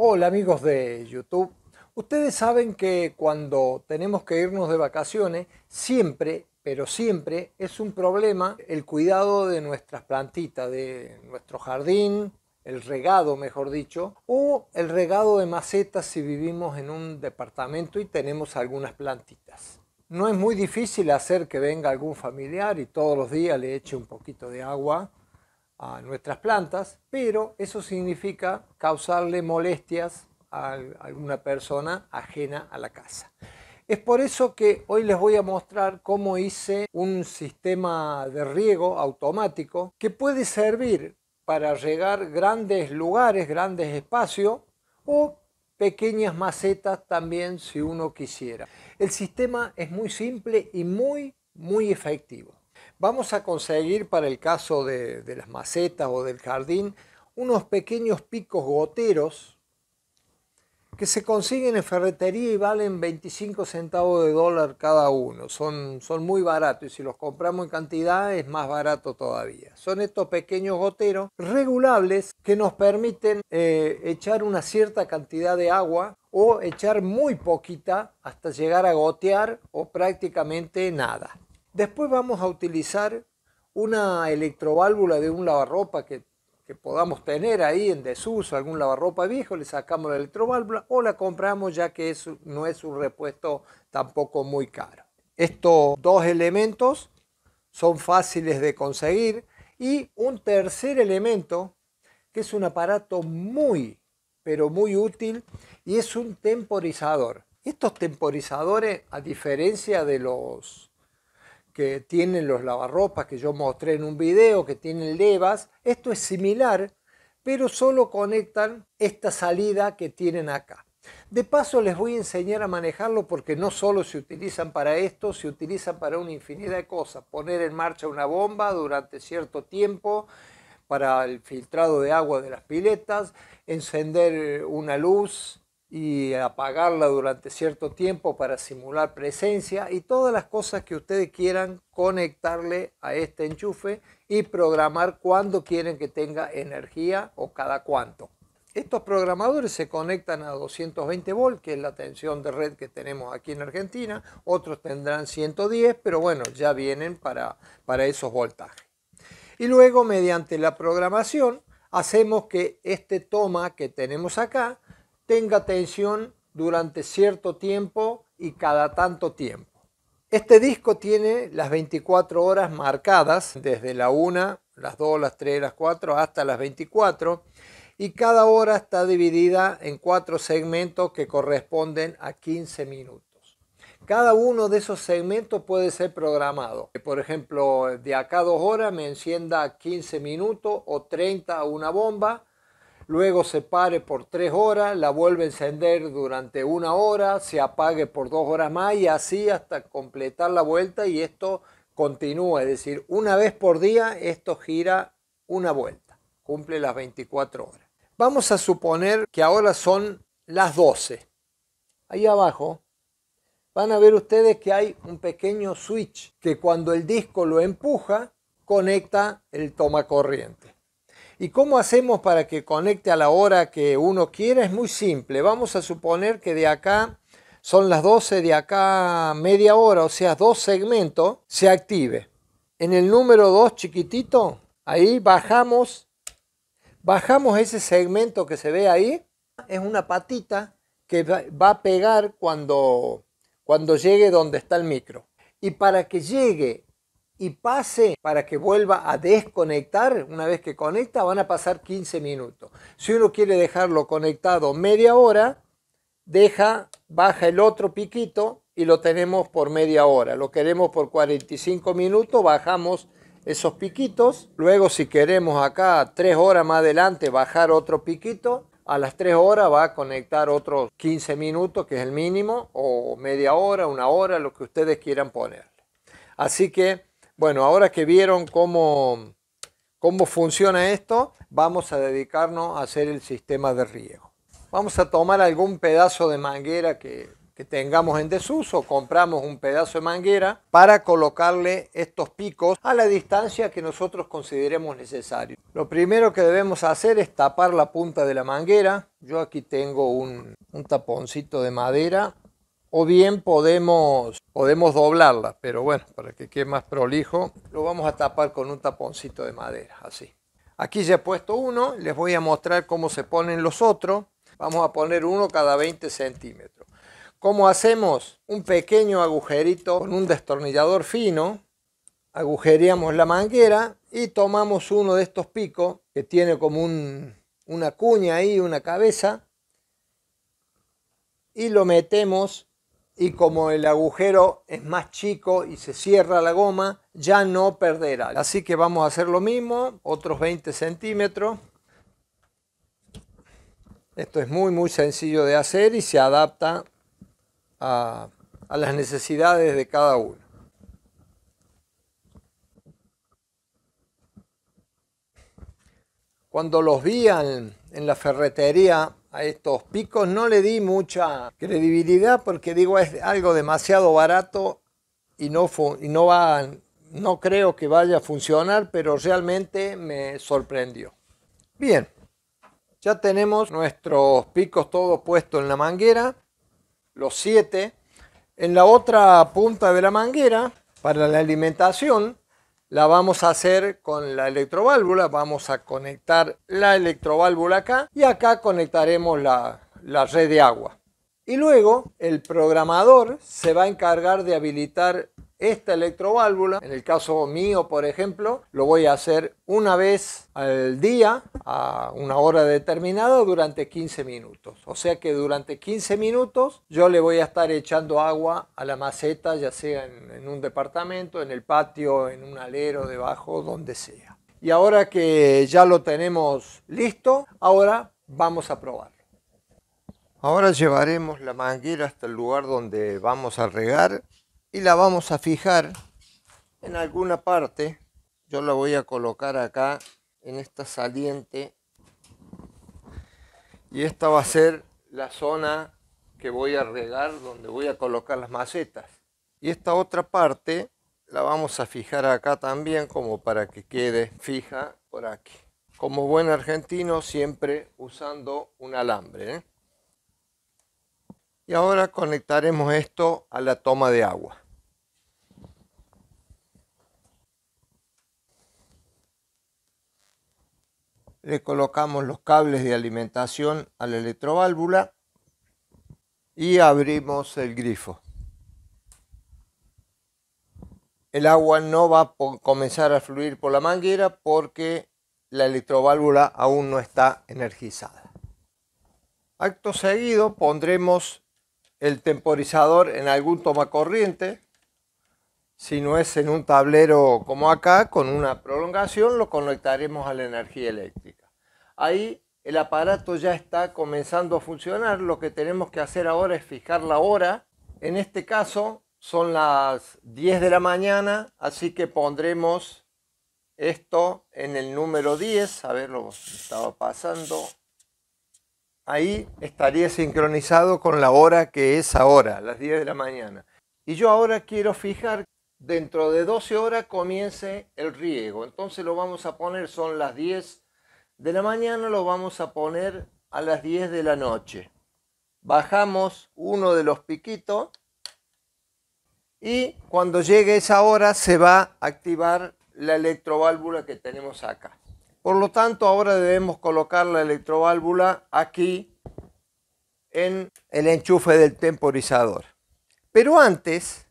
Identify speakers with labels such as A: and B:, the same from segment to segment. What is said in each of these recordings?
A: Hola amigos de YouTube. Ustedes saben que cuando tenemos que irnos de vacaciones, siempre, pero siempre, es un problema el cuidado de nuestras plantitas, de nuestro jardín, el regado, mejor dicho, o el regado de macetas si vivimos en un departamento y tenemos algunas plantitas. No es muy difícil hacer que venga algún familiar y todos los días le eche un poquito de agua a nuestras plantas, pero eso significa causarle molestias a alguna persona ajena a la casa. Es por eso que hoy les voy a mostrar cómo hice un sistema de riego automático que puede servir para regar grandes lugares, grandes espacios o pequeñas macetas también si uno quisiera. El sistema es muy simple y muy, muy efectivo vamos a conseguir para el caso de, las macetas o del jardín unos pequeños picos goteros que se consiguen en ferretería y valen 25 centavos de dólar cada uno. Son, son muy baratos y si los compramos en cantidad es más barato todavía. Son estos pequeños goteros regulables que nos permiten eh, echar una cierta cantidad de agua o echar muy poquita hasta llegar a gotear o prácticamente nada. Después vamos a utilizar una electroválvula de un lavarropa que, podamos tener ahí en desuso, algún lavarropa viejo, le sacamos la electroválvula o la compramos ya que eso no es un repuesto tampoco muy caro. Estos dos elementos son fáciles de conseguir y un tercer elemento que es un aparato muy pero muy útil y es un temporizador. Estos temporizadores, a diferencia de los que tienen los lavarropas que yo mostré en un video, que tienen levas, esto es similar, pero solo conectan esta salida que tienen acá. De paso les voy a enseñar a manejarlo porque no solo se utilizan para esto, se utilizan para una infinidad de cosas. Poner en marcha una bomba durante cierto tiempo para el filtrado de agua de las piletas, encender una luz y apagarla durante cierto tiempo para simular presencia y todas las cosas que ustedes quieran conectarle a este enchufe y programar cuando quieren que tenga energía o cada cuánto. Estos programadores se conectan a 220 volts que es la tensión de red que tenemos aquí en Argentina. Otros tendrán 110, pero bueno, ya vienen para, para esos voltajes. Y luego, mediante la programación, hacemos que este toma que tenemos acá tenga tensión durante cierto tiempo y cada tanto tiempo. Este disco tiene las 24 horas marcadas desde la 1, las 2, las 3, las 4 hasta las 24 y cada hora está dividida en cuatro segmentos que corresponden a 15 minutos. Cada uno de esos segmentos puede ser programado. Por ejemplo, de acá a dos horas me encienda 15 minutos o 30 una bomba luego se pare por tres horas, la vuelve a encender durante una hora, se apague por dos horas más y así hasta completar la vuelta y esto continúa, es decir, una vez por día esto gira una vuelta, cumple las 24 horas. Vamos a suponer que ahora son las 12. Ahí abajo van a ver ustedes que hay un pequeño switch que cuando el disco lo empuja conecta el toma corriente. ¿Y cómo hacemos para que conecte a la hora que uno quiera? Es muy simple. Vamos a suponer que de acá son las 12, de acá media hora, o sea, dos segmentos, se active. En el número 2 chiquitito, ahí bajamos, bajamos ese segmento que se ve ahí. Es una patita que va a pegar cuando, cuando llegue donde está el micro. Y para que llegue y pase para que vuelva a desconectar, una vez que conecta van a pasar 15 minutos. Si uno quiere dejarlo conectado media hora, deja, baja el otro piquito y lo tenemos por media hora. Lo queremos por 45 minutos, bajamos esos piquitos. Luego si queremos acá tres horas más adelante bajar otro piquito, a las 3 horas va a conectar otros 15 minutos, que es el mínimo, o media hora, una hora, lo que ustedes quieran ponerle Así que bueno, ahora que vieron cómo, cómo funciona esto, vamos a dedicarnos a hacer el sistema de riego. Vamos a tomar algún pedazo de manguera que, tengamos en desuso, compramos un pedazo de manguera para colocarle estos picos a la distancia que nosotros consideremos necesario. Lo primero que debemos hacer es tapar la punta de la manguera. Yo aquí tengo un, un taponcito de madera o bien podemos, podemos doblarla, pero bueno, para que quede más prolijo, lo vamos a tapar con un taponcito de madera, así. Aquí ya he puesto uno, les voy a mostrar cómo se ponen los otros. Vamos a poner uno cada 20 centímetros. como hacemos? Un pequeño agujerito con un destornillador fino, agujereamos la manguera y tomamos uno de estos picos que tiene como una cuña ahí, una cabeza, y lo metemos y como el agujero es más chico y se cierra la goma, ya no perderá. Así que vamos a hacer lo mismo, otros 20 centímetros. Esto es muy muy sencillo de hacer y se adapta a, las necesidades de cada uno. Cuando los vían en la ferretería a estos picos no le di mucha credibilidad porque digo es algo demasiado barato y no, y no, va, no creo que vaya a funcionar, pero realmente me sorprendió. Bien, ya tenemos nuestros picos todos puestos en la manguera, los siete En la otra punta de la manguera, para la alimentación, la vamos a hacer con la electroválvula. Vamos a conectar la electroválvula acá y acá conectaremos la, la red de agua. Y luego el programador se va a encargar de habilitar esta electroválvula, en el caso mío por ejemplo, lo voy a hacer una vez al día a una hora determinada durante 15 minutos. O sea que durante 15 minutos yo le voy a estar echando agua a la maceta, ya sea en, un departamento, en el patio, en un alero, debajo, donde sea. Y ahora que ya lo tenemos listo, ahora vamos a probarlo. Ahora llevaremos la manguera hasta el lugar donde vamos a regar y la vamos a fijar en alguna parte. Yo la voy a colocar acá en esta saliente y esta va a ser la zona que voy a regar donde voy a colocar las macetas y esta otra parte la vamos a fijar acá también como para que quede fija por aquí como buen argentino siempre usando un alambre ¿eh? Y ahora conectaremos esto a la toma de agua. Le colocamos los cables de alimentación a la electroválvula y abrimos el grifo. El agua no va a comenzar a fluir por la manguera porque la electroválvula aún no está energizada. Acto seguido pondremos el temporizador en algún tomacorriente. Si no es en un tablero como acá, con una prolongación, lo conectaremos a la energía eléctrica. Ahí el aparato ya está comenzando a funcionar. Lo que tenemos que hacer ahora es fijar la hora. En este caso son las 10 de la mañana, así que pondremos esto en el número 10. A ver, lo estaba pasando ahí estaría sincronizado con la hora que es ahora, las 10 de la mañana. Y yo ahora quiero fijar, dentro de 12 horas comience el riego. Entonces lo vamos a poner, son las 10 de la mañana, lo vamos a poner a las 10 de la noche. Bajamos uno de los piquitos y cuando llegue esa hora se va a activar la electroválvula que tenemos acá. Por lo tanto, ahora debemos colocar la electroválvula aquí en el enchufe del temporizador. Pero antes,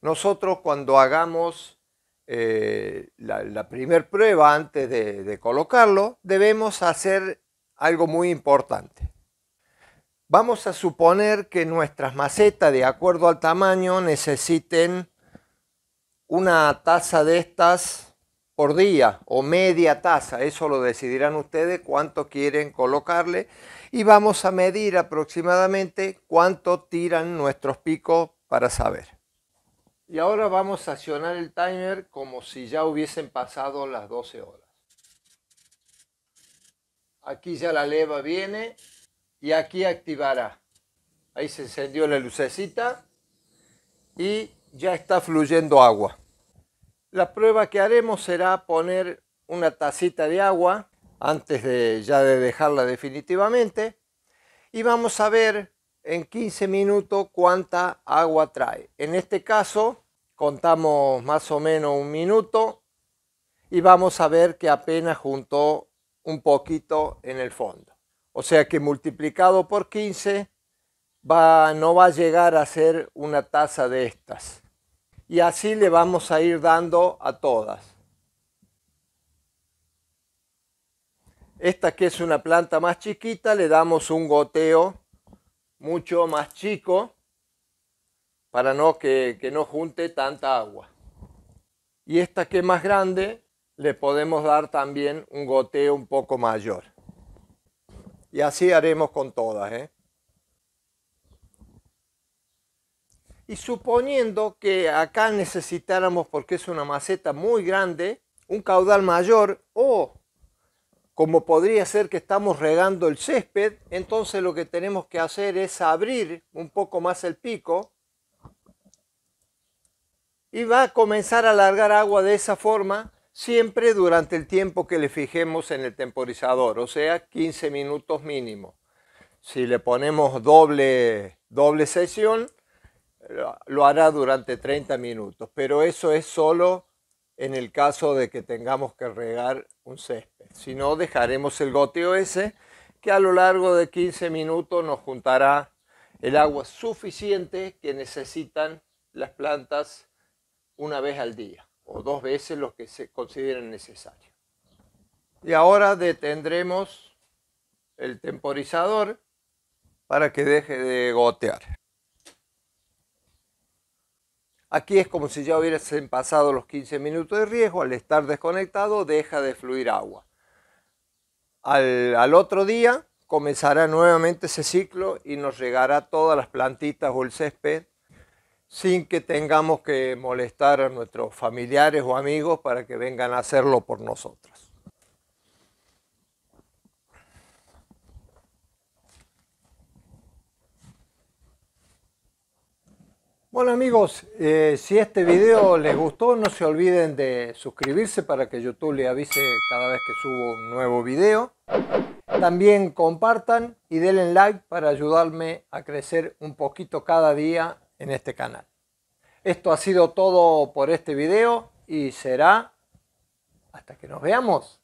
A: nosotros cuando hagamos eh, la, primera prueba antes de colocarlo, debemos hacer algo muy importante. Vamos a suponer que nuestras macetas, de acuerdo al tamaño, necesiten una taza de estas por día o media taza, eso lo decidirán ustedes cuánto quieren colocarle y vamos a medir aproximadamente cuánto tiran nuestros picos para saber. Y ahora vamos a accionar el timer como si ya hubiesen pasado las 12 horas. Aquí ya la leva viene y aquí activará. Ahí se encendió la lucecita y ya está fluyendo agua. La prueba que haremos será poner una tacita de agua antes de ya de dejarla definitivamente y vamos a ver en 15 minutos cuánta agua trae. En este caso contamos más o menos un minuto y vamos a ver que apenas juntó un poquito en el fondo. O sea que multiplicado por 15 no va a llegar a ser una taza de estas y así le vamos a ir dando a todas. Esta que es una planta más chiquita le damos un goteo mucho más chico para no que, no junte tanta agua. Y esta que es más grande le podemos dar también un goteo un poco mayor. Y así haremos con todas. ¿eh? Y suponiendo que acá necesitáramos, porque es una maceta muy grande, un caudal mayor o como podría ser que estamos regando el césped, entonces lo que tenemos que hacer es abrir un poco más el pico y va a comenzar a alargar agua de esa forma siempre durante el tiempo que le fijemos en el temporizador, o sea, 15 minutos mínimo. Si le ponemos doble, doble sesión, lo hará durante 30 minutos, pero eso es solo en el caso de que tengamos que regar un césped. Si no, dejaremos el goteo ese que a lo largo de 15 minutos nos juntará el agua suficiente que necesitan las plantas una vez al día o dos veces lo que se consideren necesario. Y ahora detendremos el temporizador para que deje de gotear. Aquí es como si ya hubiesen pasado los 15 minutos de riesgo, al estar desconectado deja de fluir agua. Al, otro día comenzará nuevamente ese ciclo y nos llegará todas las plantitas o el césped sin que tengamos que molestar a nuestros familiares o amigos para que vengan a hacerlo por nosotros. Bueno amigos, eh, si este video les gustó no se olviden de suscribirse para que YouTube le avise cada vez que subo un nuevo video. También compartan y denle like para ayudarme a crecer un poquito cada día en este canal. Esto ha sido todo por este video y será hasta que nos veamos.